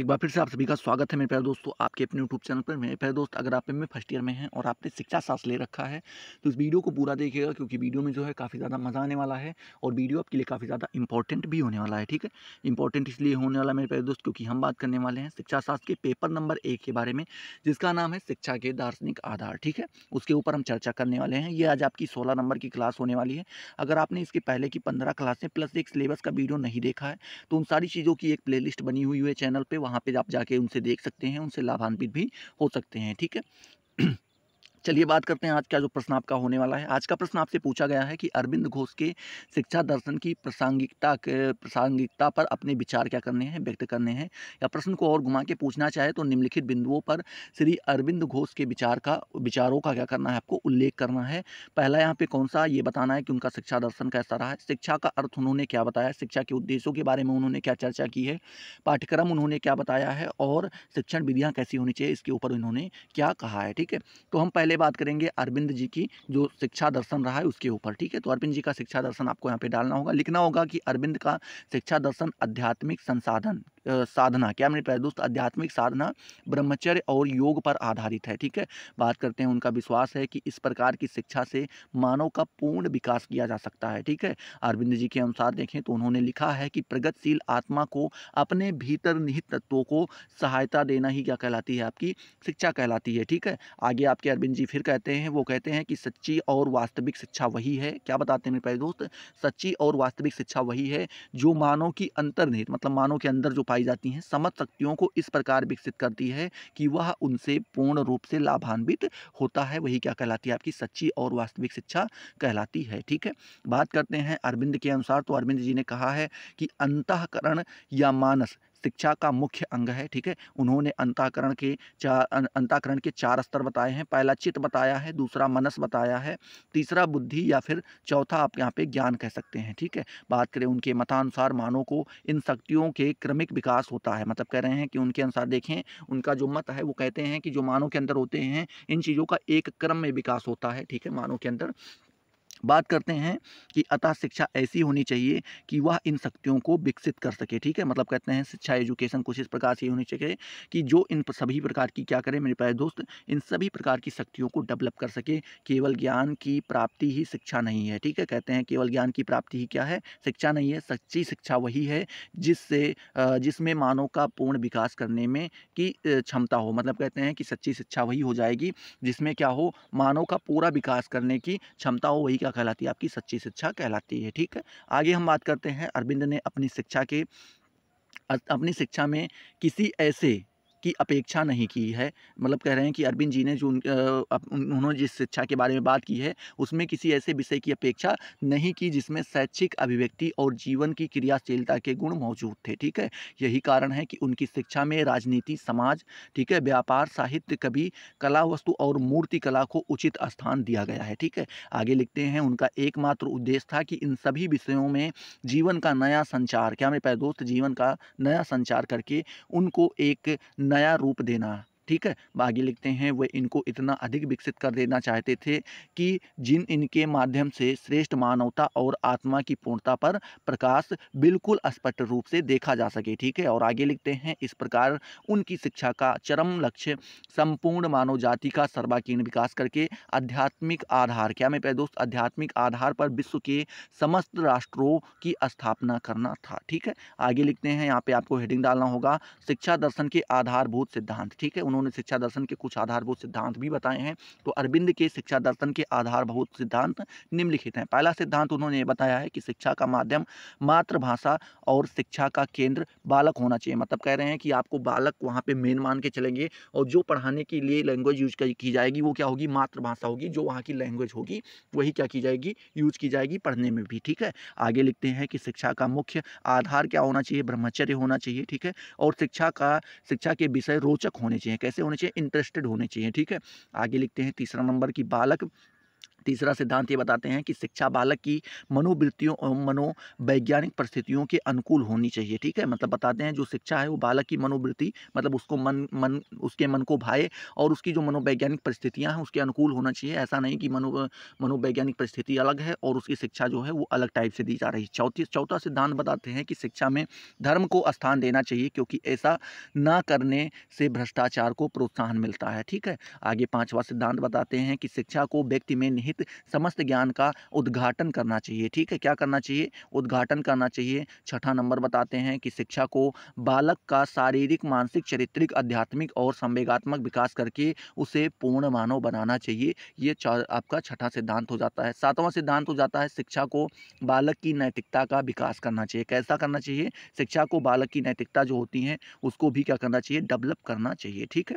एक बार फिर से आप सभी का स्वागत है मेरे प्यारे दोस्तों आपके अपने यूट्यूब चैनल पर मेरे प्यारे दोस्त अगर आप में फर्स्ट ईयर में हैं और आपने शिक्षा सांस ले रखा है तो इस वीडियो को पूरा देखिएगा क्योंकि वीडियो में जो है काफ़ी ज़्यादा मज़ा आने वाला है और वीडियो आपके लिए काफ़ी ज़्यादा इंपॉर्टेंट भी होने वाला है ठीक है इंपॉर्टेंट इसलिए होने वाला मेरे प्यारे दोस्त क्योंकि हम बात करने वाले हैं शिक्षा शास्त्र के पेपर नंबर एक के बारे में जिसका नाम है शिक्षा के दार्शनिक आधार ठीक है उसके ऊपर हम चर्चा करने वाले हैं ये आज आपकी सोलह नंबर की क्लास होने वाली है अगर आपने इसके पहले की पंद्रह क्लासें प्लस एक सिलेबस का वीडियो नहीं देखा है तो उन सारी चीज़ों की एक प्ले बनी हुई है चैनल पर वहाँ पे आप जाके उनसे देख सकते हैं उनसे लाभान्वित भी हो सकते हैं ठीक है चलिए बात करते हैं आज का जो प्रश्न आपका होने वाला है आज का प्रश्न आपसे पूछा गया है कि अरविंद घोष के शिक्षा दर्शन की प्रासंगिकता के प्रासंगिकता पर अपने विचार क्या करने हैं व्यक्त करने हैं या प्रश्न को और घुमा के पूछना चाहे तो निम्नलिखित बिंदुओं पर श्री अरविंद घोष के विचार का विचारों का क्या करना है आपको उल्लेख करना है पहला यहाँ पे कौन सा ये बताना है कि उनका शिक्षा दर्शन कैसा रहा है शिक्षा का अर्थ उन्होंने क्या बताया शिक्षा के उद्देश्यों के बारे में उन्होंने क्या चर्चा की है पाठ्यक्रम उन्होंने क्या बताया है और शिक्षण विधियाँ कैसी होनी चाहिए इसके ऊपर उन्होंने क्या कहा है ठीक है तो हम पहले पहले बात करेंगे अरविंद जी की जो शिक्षा दर्शन रहा है उसके ऊपर ठीक है तो अरविंद जी का शिक्षा दर्शन आपको यहाँ पे डालना होगा लिखना होगा कि अरविंद का शिक्षा दर्शन आध्यात्मिक संसाधन साधना क्या मेरे प्यारे दोस्त आध्यात्मिक साधना ब्रह्मचर्य और योग पर आधारित है ठीक है बात करते हैं उनका विश्वास है कि इस प्रकार की शिक्षा से मानव का पूर्ण विकास किया जा सकता है ठीक है अरविंद जी के अनुसार देखें तो उन्होंने लिखा है कि प्रगतिशील आत्मा को अपने भीतर निहित तत्वों को सहायता देना ही क्या कहलाती है आपकी शिक्षा कहलाती है ठीक है आगे आपके अरविंद जी फिर कहते हैं वो कहते हैं कि सच्ची और वास्तविक शिक्षा वही है क्या बताते हैं मेरे प्यारे दोस्त सच्ची और वास्तविक शिक्षा वही है जो मानव की अंतर्निहित मतलब मानव के अंदर जो पाई जाती हैं समझ शक्तियों को इस प्रकार विकसित करती है कि वह उनसे पूर्ण रूप से लाभान्वित होता है वही क्या कहलाती है आपकी सच्ची और वास्तविक शिक्षा कहलाती है ठीक है बात करते हैं अरविंद के अनुसार तो अरविंद जी ने कहा है कि अंतकरण या मानस शिक्षा का मुख्य अंग है ठीक है उन्होंने अंताकरण के चार अं, अंताकरण के चार स्तर बताए हैं पहला चित्त बताया है दूसरा मनस बताया है तीसरा बुद्धि या फिर चौथा आप यहाँ पे ज्ञान कह सकते हैं ठीक है बात करें उनके मतानुसार मानव को इन शक्तियों के क्रमिक विकास होता है मतलब कह रहे हैं कि उनके अनुसार देखें उनका जो मत है वो कहते हैं कि जो मानव के अंदर होते हैं इन चीज़ों का एक क्रम में विकास होता है ठीक है मानव के अंदर बात करते हैं कि अतः शिक्षा ऐसी होनी चाहिए कि वह इन शक्तियों को विकसित कर सके ठीक है मतलब कहते हैं शिक्षा एजुकेशन कुछ इस प्रकार से होनी चाहिए कि जो इन सभी प्रकार की क्या करें मेरे प्यारे दोस्त इन सभी प्रकार की शक्तियों को डेवलप कर सके केवल ज्ञान की प्राप्ति ही शिक्षा नहीं है ठीक है कहते हैं केवल ज्ञान की प्राप्ति ही क्या है शिक्षा नहीं है सच्ची शिक्षा वही है जिससे जिसमें मानव का पूर्ण विकास करने में की क्षमता हो मतलब कहते हैं कि सच्ची शिक्षा वही हो जाएगी जिसमें क्या हो मानव का पूरा विकास करने की क्षमता हो वही क्या शिक्षा कहलाती है आपकी सच्ची शिक्षा कहलाती है ठीक है आगे हम बात करते हैं अरविंद ने अपनी शिक्षा के अपनी शिक्षा में किसी ऐसे की अपेक्षा नहीं की है मतलब कह रहे हैं कि अरविंद जी ने जो उन्होंने जिस शिक्षा के बारे में बात की है उसमें किसी ऐसे विषय की अपेक्षा नहीं की जिसमें शैक्षिक अभिव्यक्ति और जीवन की क्रियाशीलता के गुण मौजूद थे ठीक है यही कारण है कि उनकी शिक्षा में राजनीति समाज ठीक है व्यापार साहित्य कवि कला वस्तु और मूर्ति कला को उचित स्थान दिया गया है ठीक है आगे लिखते हैं उनका एकमात्र उद्देश्य था कि इन सभी विषयों में जीवन का नया संचार क्या मेरे पैर दोस्त जीवन का नया संचार करके उनको एक नया रूप देना ठीक है आगे लिखते हैं वे इनको इतना अधिक विकसित कर देना चाहते थे कि जिन इनके माध्यम से श्रेष्ठ मानवता और आत्मा की पूर्णता पर प्रकाश बिल्कुल स्पष्ट रूप से देखा जा सके ठीक है और आगे लिखते हैं इस प्रकार उनकी शिक्षा का चरम लक्ष्य संपूर्ण मानव जाति का सर्वाकीर्ण विकास करके आध्यात्मिक आधार क्या मैं दोस्त आध्यात्मिक आधार पर विश्व के समस्त राष्ट्रों की स्थापना करना था ठीक है आगे लिखते हैं यहाँ पे आपको हेडिंग डालना होगा शिक्षा दर्शन के आधारभूत सिद्धांत ठीक है उन्होंने उन्होंने शिक्षा दर्शन के कुछ आधारभूत सिद्धांत भी बताए हैं तो अरविंद के शिक्षा दर्शन के आधारभूत सिद्धांत निम्नलिखित हैं पहला सिद्धांत उन्होंने ये बताया है कि शिक्षा का माध्यम मातृभाषा और शिक्षा का केंद्र बालक होना चाहिए मतलब कह रहे हैं कि आपको बालक वहाँ पर मेन मान के चलेंगे और जो पढ़ाने के लिए लैंग्वेज यूज की जाएगी वो क्या होगी मातृभाषा होगी जो वहाँ की लैंग्वेज होगी वही क्या की जाएगी यूज की जाएगी पढ़ने में भी ठीक है आगे लिखते हैं कि शिक्षा का मुख्य आधार क्या होना चाहिए ब्रह्मचर्य होना चाहिए ठीक है और शिक्षा का शिक्षा के विषय रोचक होने चाहिए कैसे होने चाहिए इंटरेस्टेड होने चाहिए ठीक है आगे लिखते हैं तीसरा नंबर की बालक तीसरा सिद्धांत ये बताते हैं कि शिक्षा बालक की मनोवृत्तियों और मनोवैज्ञानिक परिस्थितियों के अनुकूल होनी चाहिए ठीक है मतलब बताते हैं जो शिक्षा है वो बालक की मनोवृत्ति मतलब उसको मन मन उसके मन को भाए और उसकी जो मनोवैज्ञानिक परिस्थितियाँ हैं उसके अनुकूल होना चाहिए ऐसा नहीं कि मनो मनोवैज्ञानिक परिस्थिति अलग है और उसकी शिक्षा जो है वो अलग टाइप से दी जा रही है चौथी चौथा सिद्धांत बताते हैं कि शिक्षा में धर्म को स्थान देना चाहिए क्योंकि ऐसा ना करने से भ्रष्टाचार को प्रोत्साहन मिलता है ठीक है आगे पाँचवा सिद्धांत बताते हैं कि शिक्षा को व्यक्ति में निहित समस्त ज्ञान का उद्घाटन करना चाहिए ठीक है क्या करना चाहिए उद्घाटन करना चाहिए छठा नंबर बताते हैं कि शिक्षा को बालक का शारीरिक मानसिक चरित्रिक आध्यात्मिक और संवेगात्मक विकास करके उसे पूर्ण मानव बनाना चाहिए ये आपका छठा सिद्धांत हो जाता है सातवां सिद्धांत हो जाता है शिक्षा को बालक की नैतिकता का विकास करना चाहिए कैसा करना चाहिए शिक्षा को बालक की नैतिकता जो होती है उसको भी क्या करना चाहिए डेवलप करना चाहिए ठीक है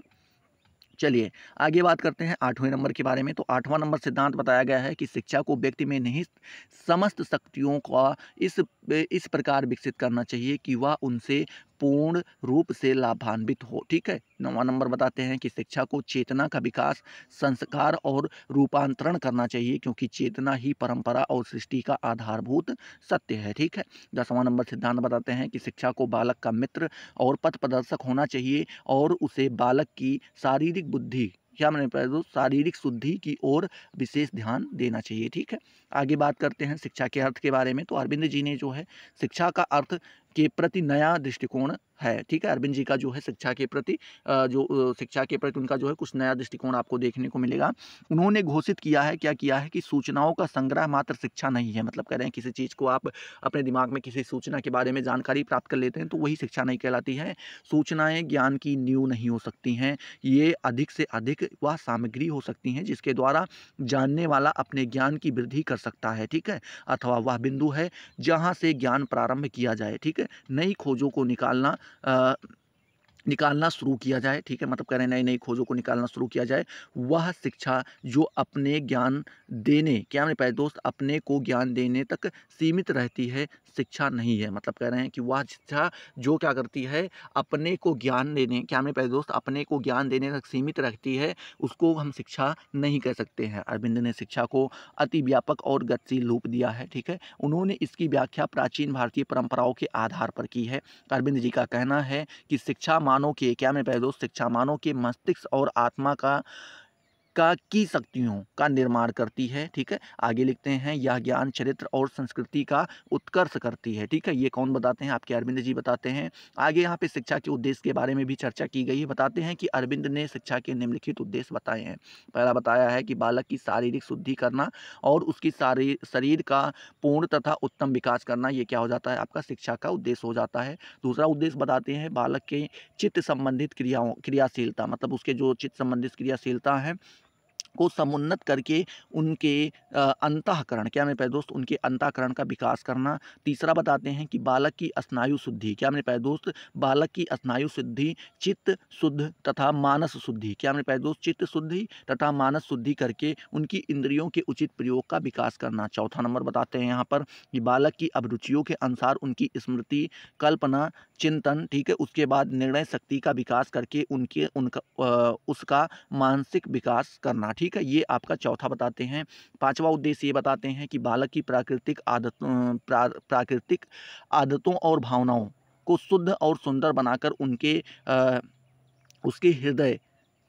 चलिए आगे बात करते हैं आठवें नंबर के बारे में तो आठवां नंबर सिद्धांत बताया गया है कि शिक्षा को व्यक्ति में नहीं समस्त शक्तियों का इस इस प्रकार विकसित करना चाहिए कि वह उनसे पूर्ण रूप से लाभान्वित हो ठीक है नवा नंबर बताते हैं कि शिक्षा को चेतना का विकास संस्कार और रूपांतरण करना चाहिए क्योंकि चेतना ही परंपरा और सृष्टि का आधारभूत सत्य है ठीक है दसवां नंबर सिद्धांत बताते हैं कि शिक्षा को बालक का मित्र और पथ प्रदर्शक होना चाहिए और उसे बालक की शारीरिक बुद्धि क्या मैंने पहले तो शारीरिक शुद्धि की ओर विशेष ध्यान देना चाहिए ठीक है आगे बात करते हैं शिक्षा के अर्थ के बारे में तो अरविंद जी ने जो है शिक्षा का अर्थ के प्रति नया दृष्टिकोण है ठीक है अरविंद जी का जो है शिक्षा के प्रति जो शिक्षा के प्रति उनका जो है कुछ नया दृष्टिकोण आपको देखने को मिलेगा उन्होंने घोषित किया है क्या किया है कि सूचनाओं का संग्रह मात्र शिक्षा नहीं है मतलब कह रहे हैं किसी चीज़ को आप अपने दिमाग में किसी सूचना के बारे में जानकारी प्राप्त कर लेते हैं तो वही शिक्षा नहीं कहलाती है सूचनाएँ ज्ञान की न्यू नहीं हो सकती हैं ये अधिक से अधिक वह सामग्री हो सकती हैं जिसके द्वारा जानने वाला अपने ज्ञान की वृद्धि कर सकता है ठीक है अथवा वह बिंदु है जहाँ से ज्ञान प्रारंभ किया जाए ठीक है है नई खोजों को निकालना आ, निकालना शुरू किया जाए ठीक है मतलब कह रहे हैं नई नई खोजों को निकालना शुरू किया जाए वह शिक्षा जो अपने ज्ञान देने क्या मेरे प्यारे दोस्त अपने को ज्ञान देने तक सीमित रहती है शिक्षा नहीं है मतलब कह रहे हैं कि वह शिक्षा जो क्या करती है अपने को ज्ञान देने क्या मेरे प्यारे दोस्त अपने को ज्ञान देने तक सीमित रखती है उसको हम शिक्षा नहीं कह सकते हैं अरविंद ने शिक्षा को अति व्यापक और गतिशील रूप दिया है ठीक है उन्होंने इसकी व्याख्या प्राचीन भारतीय परंपराओं के आधार पर की है अरविंद जी का कहना है कि शिक्षा मानव के क्या मेरे प्यारे दोस्त शिक्षा मानव के मस्तिष्क और आत्मा का का की शक्तियों का निर्माण करती है ठीक है आगे लिखते हैं यह ज्ञान चरित्र और संस्कृति का उत्कर्ष करती है ठीक है ये कौन बताते हैं आपके अरविंद जी बताते हैं आगे यहाँ पे शिक्षा के उद्देश्य के बारे में भी चर्चा की गई है बताते हैं कि अरविंद ने शिक्षा के निम्नलिखित उद्देश्य बताए हैं पहला बताया है कि बालक की शारीरिक शुद्धि करना और उसकी सारी शरीर का पूर्ण तथा उत्तम विकास करना ये क्या हो जाता है आपका शिक्षा का उद्देश्य हो जाता है दूसरा उद्देश्य बताते हैं बालक के चित्त संबंधित क्रियाओं क्रियाशीलता मतलब उसके जो चित्त संबंधित क्रियाशीलता है को समुन्नत करके उनके अंतःकरण क्या मेरे प्यारे दोस्त उनके अंतःकरण का विकास करना तीसरा बताते हैं कि बालक की स्नायु शुद्धि क्या मेरे प्यारे दोस्त बालक की स्नायु शुद्धि चित्त शुद्ध तथा मानस शुद्धि क्या मेरे प्यारे दोस्त चित्त शुद्धि तथा मानस शुद्धि करके उनकी इंद्रियों के उचित प्रयोग का विकास करना चौथा नंबर बताते हैं यहाँ पर कि बालक की अभिरुचियों के अनुसार उनकी स्मृति कल्पना चिंतन ठीक है उसके बाद निर्णय शक्ति का विकास करके उनके उनका उसका मानसिक विकास करना ठीक ठीक है ये आपका चौथा बताते हैं पांचवा उद्देश्य ये बताते हैं कि बालक की प्राकृतिक आदत प्रा, प्राकृतिक आदतों और भावनाओं को शुद्ध और सुंदर बनाकर उनके आ, उसके हृदय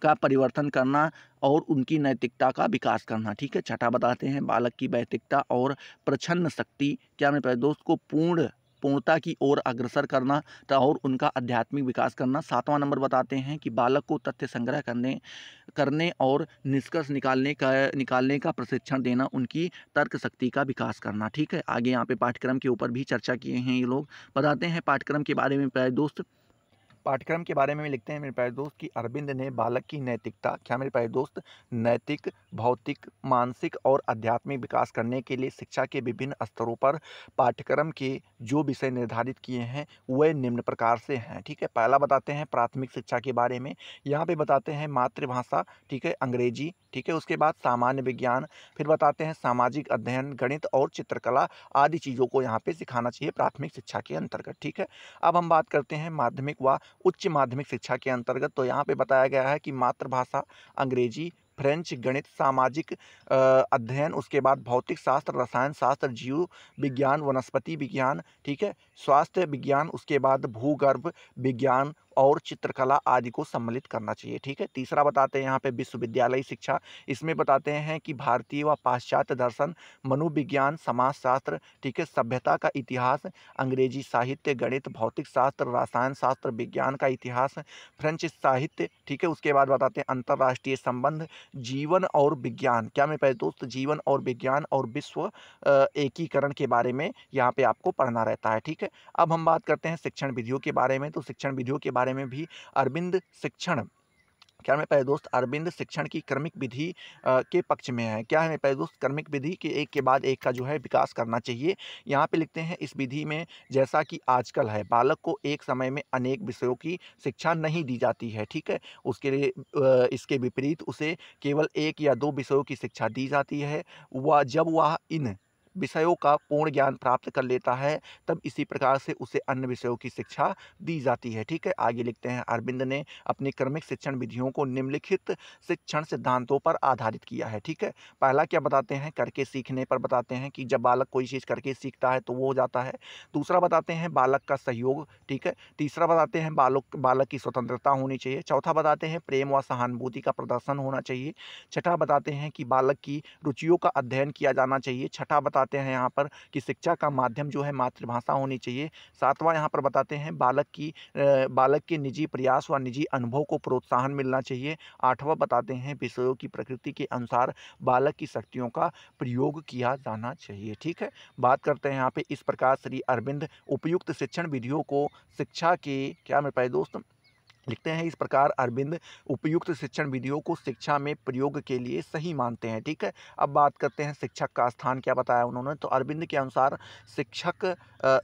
का परिवर्तन करना और उनकी नैतिकता का विकास करना ठीक है छठा बताते हैं बालक की वैतिकता और प्रछन्न शक्ति क्या मेरे दोस्त को पूर्ण पूर्णता की ओर अग्रसर करना और उनका आध्यात्मिक विकास करना सातवां नंबर बताते हैं कि बालक को तथ्य संग्रह करने करने और निष्कर्ष निकालने का निकालने का प्रशिक्षण देना उनकी तर्क शक्ति का विकास करना ठीक है आगे यहाँ पे पाठ्यक्रम के ऊपर भी चर्चा किए हैं ये लोग बताते हैं पाठ्यक्रम के बारे में प्यारे दोस्त पाठ्यक्रम के बारे में लिखते हैं मेरे प्यारे दोस्त कि अरविंद ने बालक की नैतिकता क्या मेरे प्यारे दोस्त नैतिक भौतिक मानसिक और आध्यात्मिक विकास करने के लिए शिक्षा के विभिन्न स्तरों पर पाठ्यक्रम के जो विषय निर्धारित किए हैं वह निम्न प्रकार से हैं ठीक है पहला बताते हैं प्राथमिक शिक्षा के बारे में यहाँ पर बताते हैं मातृभाषा ठीक है अंग्रेजी ठीक है उसके बाद सामान्य विज्ञान फिर बताते हैं सामाजिक अध्ययन गणित और चित्रकला आदि चीज़ों को यहाँ पर सिखाना चाहिए प्राथमिक शिक्षा के अंतर्गत ठीक है अब हम बात करते हैं माध्यमिक व उच्च माध्यमिक शिक्षा के अंतर्गत तो यहाँ पे बताया गया है कि मातृभाषा अंग्रेजी फ्रेंच गणित सामाजिक अध्ययन उसके बाद भौतिक शास्त्र रसायन शास्त्र जीव विज्ञान वनस्पति विज्ञान ठीक है स्वास्थ्य विज्ञान उसके बाद भूगर्भ विज्ञान और चित्रकला आदि को सम्मिलित करना चाहिए ठीक है तीसरा बताते हैं यहाँ पे विश्वविद्यालय शिक्षा इसमें बताते हैं कि भारतीय व पाश्चात्य दर्शन मनोविज्ञान समाजशास्त्र ठीक है सभ्यता का इतिहास अंग्रेजी साहित्य गणित भौतिक शास्त्र रसायन शास्त्र विज्ञान का इतिहास फ्रेंच साहित्य ठीक है उसके बाद बताते हैं अंतर्राष्ट्रीय संबंध जीवन और विज्ञान क्या मैं पहले दोस्त जीवन और विज्ञान और विश्व एकीकरण के बारे में यहाँ पे आपको पढ़ना रहता है ठीक है अब हम बात करते हैं शिक्षण विधियों के बारे में तो शिक्षण विधियों के बारे बारे में भी अरविंद शिक्षण क्या मेरे पहले दोस्त अरविंद शिक्षण की क्रमिक विधि के पक्ष में है क्या है मेरे पहले दोस्त क्रमिक विधि के एक के बाद एक का जो है विकास करना चाहिए यहाँ पे लिखते हैं इस विधि में जैसा कि आजकल है बालक को एक समय में अनेक विषयों की शिक्षा नहीं दी जाती है ठीक है उसके लिए इसके विपरीत उसे केवल एक या दो विषयों की शिक्षा दी जाती है वह जब वह इन विषयों का पूर्ण ज्ञान प्राप्त कर लेता है तब इसी प्रकार से उसे अन्य विषयों की शिक्षा दी जाती है ठीक है आगे लिखते हैं अरविंद ने अपनी क्रमिक शिक्षण विधियों को निम्नलिखित शिक्षण सिद्धांतों पर आधारित किया है ठीक है पहला क्या बताते हैं करके सीखने पर बताते हैं कि जब बालक कोई चीज़ करके सीखता है तो वो हो जाता है दूसरा बताते हैं बालक का सहयोग ठीक है तीसरा बताते हैं बालक बालक की स्वतंत्रता होनी चाहिए चौथा बताते हैं प्रेम व सहानुभूति का प्रदर्शन होना चाहिए छठा बताते हैं कि बालक की रुचियों का अध्ययन किया जाना चाहिए छठा बता बताते हैं यहाँ पर कि शिक्षा का माध्यम जो है मातृभाषा होनी चाहिए सातवां यहाँ पर बताते हैं बालक की बालक के निजी प्रयास व निजी अनुभव को प्रोत्साहन मिलना चाहिए आठवां बताते हैं विषयों की प्रकृति के अनुसार बालक की शक्तियों का प्रयोग किया जाना चाहिए ठीक है बात करते हैं यहाँ पर इस प्रकार श्री अरविंद उपयुक्त शिक्षण विधियों को शिक्षा के क्या मेरे पाए दोस्तों लिखते हैं इस प्रकार अरविंद उपयुक्त शिक्षण विधियों को शिक्षा में प्रयोग के लिए सही मानते हैं ठीक है अब बात करते हैं शिक्षक का स्थान क्या बताया उन्होंने तो अरविंद के अनुसार शिक्षक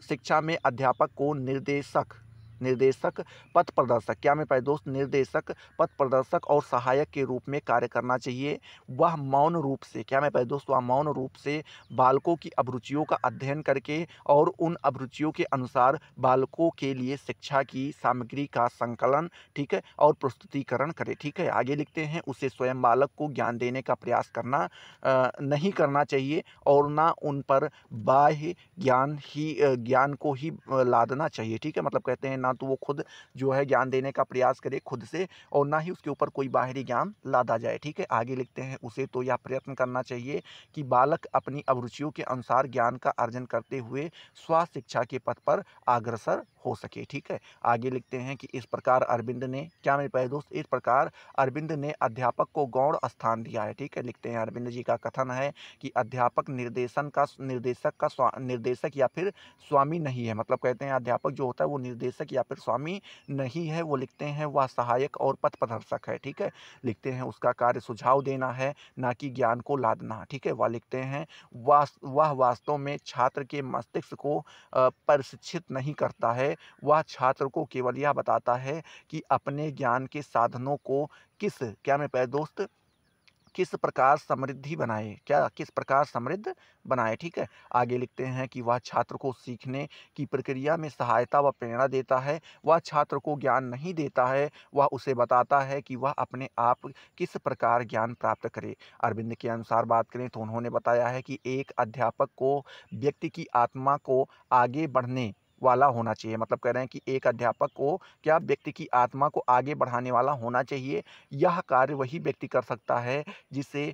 शिक्षा में अध्यापक को निर्देशक निर्देशक पथ प्रदर्शक क्या मेरे प्यारे दोस्त निर्देशक पथ प्रदर्शक और सहायक के रूप में कार्य करना चाहिए वह मौन रूप से क्या मेरे प्यारे दोस्त वह मौन रूप से बालकों की अभिरुचियों का अध्ययन करके और उन अभिरुचियों के अनुसार बालकों के लिए शिक्षा की सामग्री का संकलन ठीक है और प्रस्तुतिकरण करे ठीक है आगे लिखते हैं उसे स्वयं बालक को ज्ञान देने का प्रयास करना नहीं करना चाहिए और ना उन पर बाह्य ज्ञान ही ज्ञान को ही लादना चाहिए ठीक है मतलब कहते हैं ना ना तो वो खुद जो है ज्ञान देने का प्रयास करे खुद से और ना ही उसके ऊपर कोई बाहरी ज्ञान लादा जाए ठीक है आगे लिखते हैं उसे तो यह प्रयत्न करना चाहिए कि बालक अपनी अभिरुचियों के अनुसार ज्ञान का अर्जन करते हुए स्वास्थ्य शिक्षा के पथ पर अग्रसर हो सके ठीक है आगे लिखते हैं कि इस प्रकार अरविंद ने क्या मेरे पहले दोस्त इस प्रकार अरविंद ने अध्यापक को गौण स्थान दिया है ठीक है लिखते हैं अरविंद जी का कथन है कि अध्यापक निर्देशन का निर्देशक का निर्देशक या फिर स्वामी नहीं है मतलब कहते हैं अध्यापक जो होता है वो निर्देशक या फिर स्वामी नहीं है वो लिखते हैं वह सहायक और पथ प्रदर्शक है ठीक है लिखते हैं उसका कार्य सुझाव देना है ना कि ज्ञान को लादना ठीक है वह लिखते हैं वह वास्तव में छात्र के मस्तिष्क को प्रशिक्षित नहीं करता है है वह छात्र को केवल यह बताता है कि अपने ज्ञान के साधनों को किस क्या मैं पै दोस्त किस प्रकार समृद्धि बनाए क्या किस प्रकार समृद्ध बनाए ठीक है आगे लिखते हैं कि वह छात्र को सीखने की प्रक्रिया में सहायता व प्रेरणा देता है वह छात्र को ज्ञान नहीं देता है वह उसे बताता है कि वह अपने आप किस प्रकार ज्ञान प्राप्त करे अरविंद के अनुसार बात करें तो उन्होंने बताया है कि एक अध्यापक को व्यक्ति की आत्मा को आगे बढ़ने वाला होना चाहिए मतलब कह रहे हैं कि एक अध्यापक को क्या व्यक्ति की आत्मा को आगे बढ़ाने वाला होना चाहिए यह कार्य वही व्यक्ति कर सकता है जिसे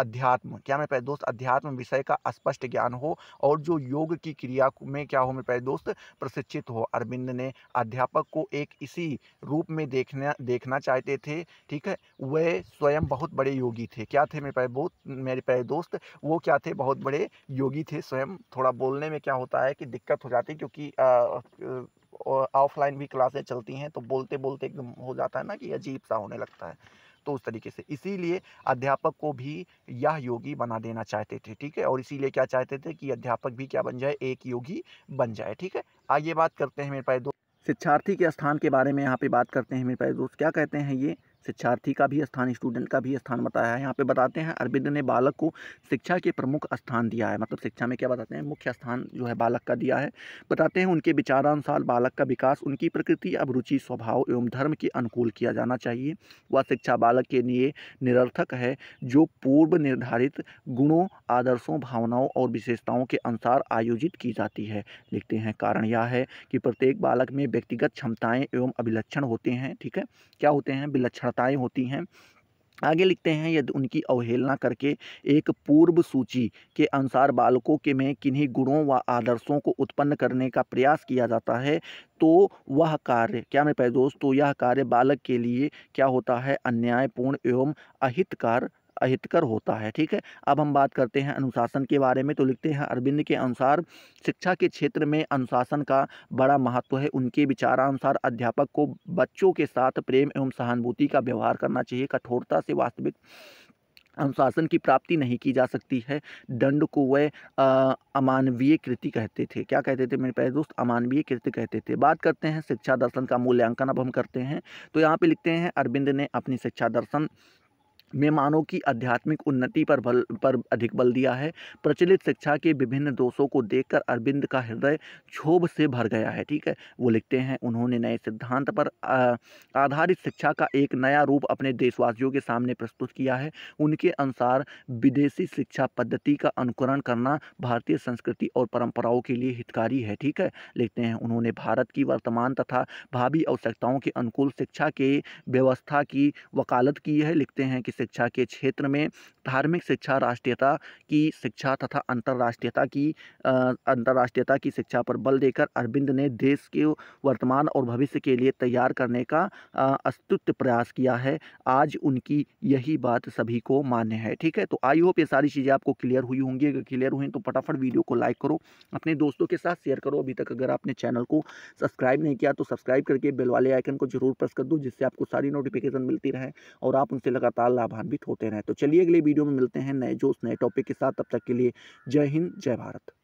अध्यात्म क्या मेरे प्यारे दोस्त अध्यात्म विषय का स्पष्ट ज्ञान हो और जो योग की क्रिया में क्या हो मेरे प्यारे दोस्त प्रशिक्षित हो अरविंद ने अध्यापक को एक इसी रूप में देखना देखना चाहते थे ठीक है वह स्वयं बहुत बड़े योगी थे क्या थे मेरे प्यारे बहुत मेरे प्यारे दोस्त वो क्या थे बहुत बड़े योगी थे स्वयं थोड़ा बोलने में क्या होता है कि दिक्कत हो जाती है क्योंकि ऑफलाइन भी क्लासें चलती हैं तो बोलते बोलते एकदम हो जाता है ना कि अजीब सा होने लगता है तो उस तरीके से इसीलिए अध्यापक को भी यह योगी बना देना चाहते थे ठीक है और इसीलिए क्या चाहते थे कि अध्यापक भी क्या बन जाए एक योगी बन जाए ठीक है आगे बात करते हैं मेरे पास दोस्त शिक्षार्थी के स्थान के बारे में यहाँ पे बात करते हैं मेरे पास दोस्त क्या कहते हैं ये शिक्षार्थी का भी स्थान स्टूडेंट का भी स्थान बताया है यहाँ पे बताते हैं अरविंद ने बालक को शिक्षा के प्रमुख स्थान दिया है मतलब शिक्षा में क्या बताते हैं मुख्य स्थान जो है बालक का दिया है बताते हैं उनके विचारानुसार बालक का विकास उनकी प्रकृति अभिरुचि स्वभाव एवं धर्म के अनुकूल किया जाना चाहिए वह शिक्षा बालक के लिए निरर्थक है जो पूर्व निर्धारित गुणों आदर्शों भावनाओं और विशेषताओं के अनुसार आयोजित की जाती है लिखते हैं कारण यह है कि प्रत्येक बालक में व्यक्तिगत क्षमताएँ एवं अभिलक्षण होते हैं ठीक है क्या होते हैं विलक्षण अर्हताएँ होती हैं आगे लिखते हैं यदि उनकी अवहेलना करके एक पूर्व सूची के अनुसार बालकों के में किन्हीं गुणों व आदर्शों को उत्पन्न करने का प्रयास किया जाता है तो वह कार्य क्या मेरे प्यारे दोस्तों तो यह कार्य बालक के लिए क्या होता है अन्यायपूर्ण एवं अहितकार अहितकर होता है ठीक है अब हम बात करते हैं अनुशासन के बारे में तो लिखते हैं अरविंद के अनुसार शिक्षा के क्षेत्र में अनुशासन का बड़ा महत्व है उनके विचारानुसार अध्यापक को बच्चों के साथ प्रेम एवं सहानुभूति का व्यवहार करना चाहिए कठोरता से वास्तविक अनुशासन की प्राप्ति नहीं की जा सकती है दंड को वह अमानवीय कृति कहते थे क्या कहते थे मेरे प्यारे दोस्त अमानवीय कृति कहते थे बात करते हैं शिक्षा दर्शन का मूल्यांकन अब हम करते हैं तो यहाँ पे लिखते हैं अरविंद ने अपनी शिक्षा दर्शन मेहमानों की आध्यात्मिक उन्नति पर बल पर अधिक बल दिया है प्रचलित शिक्षा के विभिन्न दोषों को देखकर अरविंद का हृदय क्षोभ से भर गया है ठीक है वो लिखते हैं उन्होंने नए सिद्धांत पर आधारित शिक्षा का एक नया रूप अपने देशवासियों के सामने प्रस्तुत किया है उनके अनुसार विदेशी शिक्षा पद्धति का अनुकरण करना भारतीय संस्कृति और परंपराओं के लिए हितकारी है ठीक है लिखते हैं उन्होंने भारत की वर्तमान तथा भावी आवश्यकताओं के अनुकूल शिक्षा के व्यवस्था की वकालत की है लिखते हैं कि शिक्षा के क्षेत्र में धार्मिक शिक्षा राष्ट्रीयता की शिक्षा तथा अंतर्राष्ट्रीयता की अंतर्राष्ट्रीयता की शिक्षा पर बल देकर अरविंद ने देश के वर्तमान और भविष्य के लिए तैयार करने का अस्तित्व प्रयास किया है आज उनकी यही बात सभी को मान्य है ठीक है तो आई होप ये सारी चीज़ें आपको क्लियर हुई होंगी अगर क्लियर हुई तो फटाफट वीडियो को लाइक करो अपने दोस्तों के साथ शेयर करो अभी तक अगर आपने चैनल को सब्सक्राइब नहीं किया तो सब्सक्राइब करके बेल वाले आइकन को जरूर प्रेस कर दो जिससे आपको सारी नोटिफिकेशन मिलती रहे और आप उनसे लगातार लाभ लाभान्वित होते रहें तो चलिए अगले वीडियो में मिलते हैं नए जोश नए टॉपिक के साथ तब तक के लिए जय हिंद जय भारत